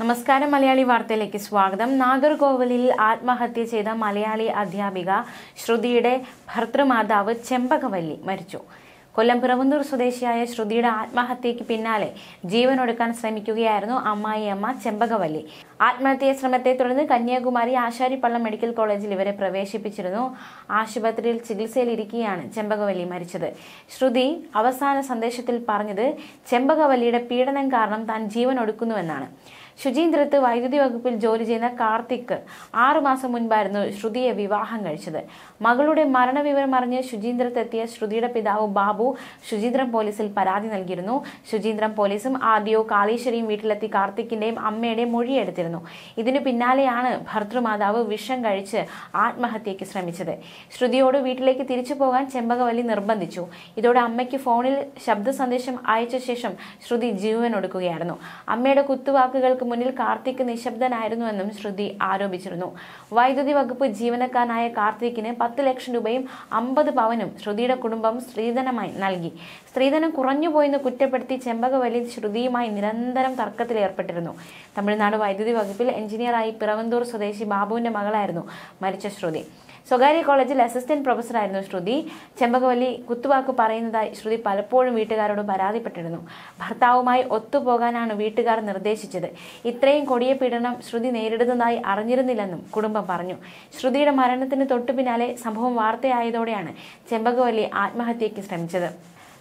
നമസ്കാരം മലയാളി വാർത്തയിലേക്ക് സ്വാഗതം നാഗർകോവിലിൽ ആത്മഹത്യ ചെയ്ത മലയാളി അധ്യാപിക ശ്രുതിയുടെ ഭർത്തൃമാതാവ് ചെമ്പകവല്ലി മരിച്ചു കൊല്ലം പിറവന്തൂർ സ്വദേശിയായ ശ്രുതിയുടെ ആത്മഹത്യയ്ക്ക് പിന്നാലെ ജീവനൊടുക്കാൻ ശ്രമിക്കുകയായിരുന്നു അമ്മായിയമ്മ ചെമ്പകവല്ലി ആത്മഹത്യാ ശ്രമത്തെ തുടർന്ന് കന്യാകുമാരി ആശാരിപ്പള്ളം മെഡിക്കൽ കോളേജിൽ ഇവരെ പ്രവേശിപ്പിച്ചിരുന്നു ആശുപത്രിയിൽ ചികിത്സയിലിരിക്കുകയാണ് ചെമ്പകവല്ലി മരിച്ചത് ശ്രുതി അവസാന സന്ദേശത്തിൽ പറഞ്ഞത് ചെമ്പകവല്ലിയുടെ പീഡനം കാരണം താൻ ജീവനൊടുക്കുന്നുവെന്നാണ് ശുചീന്ദ്രത്ത് വൈദ്യുതി വകുപ്പിൽ ജോലി ചെയ്യുന്ന കാർത്തിക് ആറുമാസം മുൻപായിരുന്നു ശ്രുതിയെ വിവാഹം കഴിച്ചത് മകളുടെ മരണവിവരം അറിഞ്ഞ് ശുചീന്ദ്രത്ത് എത്തിയ ശ്രുതിയുടെ പിതാവ് ബാബു ശുചീന്ദ്രം പോലീസിൽ പരാതി നൽകിയിരുന്നു ശുചീന്ദ്രം പോലീസും ആർ ഡി കാളീശ്വരിയും വീട്ടിലെത്തി കാർത്തിക്കിന്റെയും അമ്മയുടെയും മൊഴിയെടുത്തിരുന്നു ഇതിനു പിന്നാലെയാണ് ഭർത്തൃമാതാവ് വിഷം കഴിച്ച് ആത്മഹത്യയ്ക്ക് ശ്രമിച്ചത് ശ്രുതിയോട് വീട്ടിലേക്ക് തിരിച്ചു പോകാൻ ചെമ്പകവല്ലി നിർബന്ധിച്ചു ഇതോടെ അമ്മയ്ക്ക് ഫോണിൽ ശബ്ദ സന്ദേശം അയച്ച ശേഷം ശ്രുതി ഒടുക്കുകയായിരുന്നു അമ്മയുടെ കുത്തുവാക്കുകൾക്ക് മുന്നിൽ കാർത്തിക് നിശബ്ദനായിരുന്നുവെന്നും ശ്രുതി ആരോപിച്ചിരുന്നു വൈദ്യുതി വകുപ്പ് ജീവനക്കാരനായ കാർത്തിക്കിന് പത്ത് ലക്ഷം രൂപയും അമ്പത് പവനും ശ്രുതിയുടെ കുടുംബം സ്ത്രീധനമായി നൽകി സ്ത്രീധനം കുറഞ്ഞുപോയെന്ന് കുറ്റപ്പെടുത്തി ചെമ്പകവലി ശ്രുതിയുമായി നിരന്തരം തർക്കത്തിലേർപ്പെട്ടിരുന്നു തമിഴ്നാട് വൈദ്യുതി വകുപ്പിൽ എഞ്ചിനീയറായി പിറവന്തൂർ സ്വദേശി ബാബുവിന്റെ മകളായിരുന്നു മരിച്ച ശ്രുതി സ്വകാര്യ കോളേജിൽ അസിസ്റ്റന്റ് പ്രൊഫസറായിരുന്നു ശ്രുതി ചെമ്പകവല്ലി കുത്തുവാക്ക് പറയുന്നതായി ശ്രുതി പലപ്പോഴും വീട്ടുകാരോട് പരാതിപ്പെട്ടിരുന്നു ഭർത്താവുമായി ഒത്തുപോകാനാണ് വീട്ടുകാർ നിർദ്ദേശിച്ചത് ഇത്രയും കൊടിയ പീഡനം ശ്രുതി നേരിടുന്നതായി അറിഞ്ഞിരുന്നില്ലെന്നും കുടുംബം പറഞ്ഞു ശ്രുതിയുടെ മരണത്തിന് തൊട്ടു പിന്നാലെ സംഭവം വാർത്തയായതോടെയാണ് ചെമ്പകവല്ലി ആത്മഹത്യയ്ക്ക് ശ്രമിച്ചത്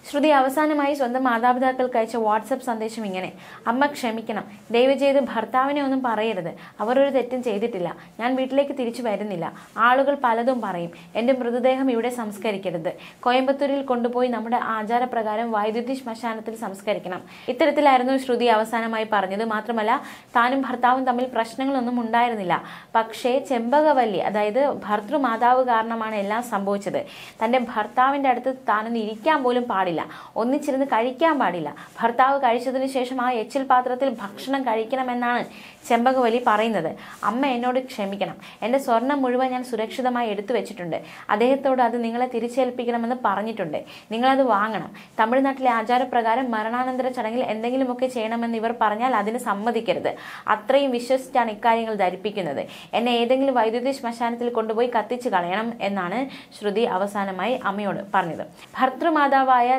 ശ്രുതി അവസാനമായി സ്വന്തം മാതാപിതാക്കൾക്ക് അയച്ച വാട്സപ്പ് സന്ദേശം ഇങ്ങനെ അമ്മ ക്ഷമിക്കണം ദയവ് ചെയ്ത് ഭർത്താവിനെ ഒന്നും പറയരുത് അവർ ഒരു തെറ്റും ചെയ്തിട്ടില്ല ഞാൻ വീട്ടിലേക്ക് തിരിച്ചു വരുന്നില്ല ആളുകൾ പലതും പറയും എൻ്റെ മൃതദേഹം ഇവിടെ സംസ്കരിക്കരുത് കോയമ്പത്തൂരിൽ കൊണ്ടുപോയി നമ്മുടെ ആചാരപ്രകാരം വൈദ്യുതി ശ്മശാനത്തിൽ സംസ്കരിക്കണം ഇത്തരത്തിലായിരുന്നു ശ്രുതി അവസാനമായി പറഞ്ഞത് മാത്രമല്ല താനും ഭർത്താവും തമ്മിൽ പ്രശ്നങ്ങളൊന്നും ഉണ്ടായിരുന്നില്ല പക്ഷേ ചെമ്പകവല്ലി അതായത് ഭർത്തൃമാതാവ് കാരണമാണ് എല്ലാം സംഭവിച്ചത് തൻ്റെ ഭർത്താവിൻ്റെ അടുത്ത് താനൊന്ന് ഇരിക്കാൻ പോലും പാടില്ല പാടില്ല ഒന്നിച്ചിരുന്ന് കഴിക്കാൻ പാടില്ല ഭർത്താവ് കഴിച്ചതിന് ശേഷം ആ എച്ചിൽ പാത്രത്തിൽ ഭക്ഷണം കഴിക്കണമെന്നാണ് ചെമ്പകവലി പറയുന്നത് അമ്മ എന്നോട് ക്ഷമിക്കണം എൻ്റെ സ്വർണം മുഴുവൻ ഞാൻ സുരക്ഷിതമായി എടുത്തു വെച്ചിട്ടുണ്ട് അദ്ദേഹത്തോട് അത് നിങ്ങളെ തിരിച്ചേൽപ്പിക്കണമെന്ന് പറഞ്ഞിട്ടുണ്ട് നിങ്ങളത് വാങ്ങണം തമിഴ്നാട്ടിലെ ആചാരപ്രകാരം മരണാനന്തര ചടങ്ങിൽ എന്തെങ്കിലുമൊക്കെ ചെയ്യണമെന്ന് ഇവർ പറഞ്ഞാൽ അതിന് സമ്മതിക്കരുത് അത്രയും വിശ്വസിച്ചാണ് ഇക്കാര്യങ്ങൾ ധരിപ്പിക്കുന്നത് എന്നെ ഏതെങ്കിലും വൈദ്യുതി ശ്മശാനത്തിൽ കൊണ്ടുപോയി കത്തിച്ചു കളയണം എന്നാണ് ശ്രുതി അവസാനമായി അമ്മയോട് പറഞ്ഞത് ഭർത്തൃമാതാവായ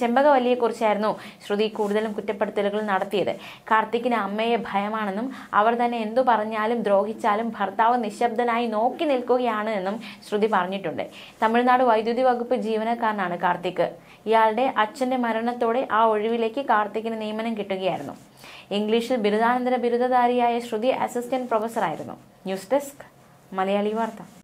ചെമ്പകവല്ലിയെക്കുറിച്ചായിരുന്നു ശ്രുതി കൂടുതലും കുറ്റപ്പെടുത്തലുകൾ നടത്തിയത് കാർത്തിക്കിന് അമ്മയെ ഭയമാണെന്നും അവർ തന്നെ എന്തു പറഞ്ഞാലും ദ്രോഹിച്ചാലും ഭർത്താവ് നിശബ്ദനായി നോക്കി നിൽക്കുകയാണ് എന്നും ശ്രുതി പറഞ്ഞിട്ടുണ്ട് തമിഴ്നാട് വൈദ്യുതി വകുപ്പ് ജീവനക്കാരനാണ് കാർത്തിക് ഇയാളുടെ അച്ഛന്റെ മരണത്തോടെ ആ ഒഴിവിലേക്ക് കാർത്തിക്കിന് നിയമനം കിട്ടുകയായിരുന്നു ഇംഗ്ലീഷിൽ ബിരുദാനന്തര ബിരുദധാരിയായ ശ്രുതി അസിസ്റ്റന്റ് പ്രൊഫസറായിരുന്നു ന്യൂസ് ഡെസ്ക് മലയാളി വാർത്ത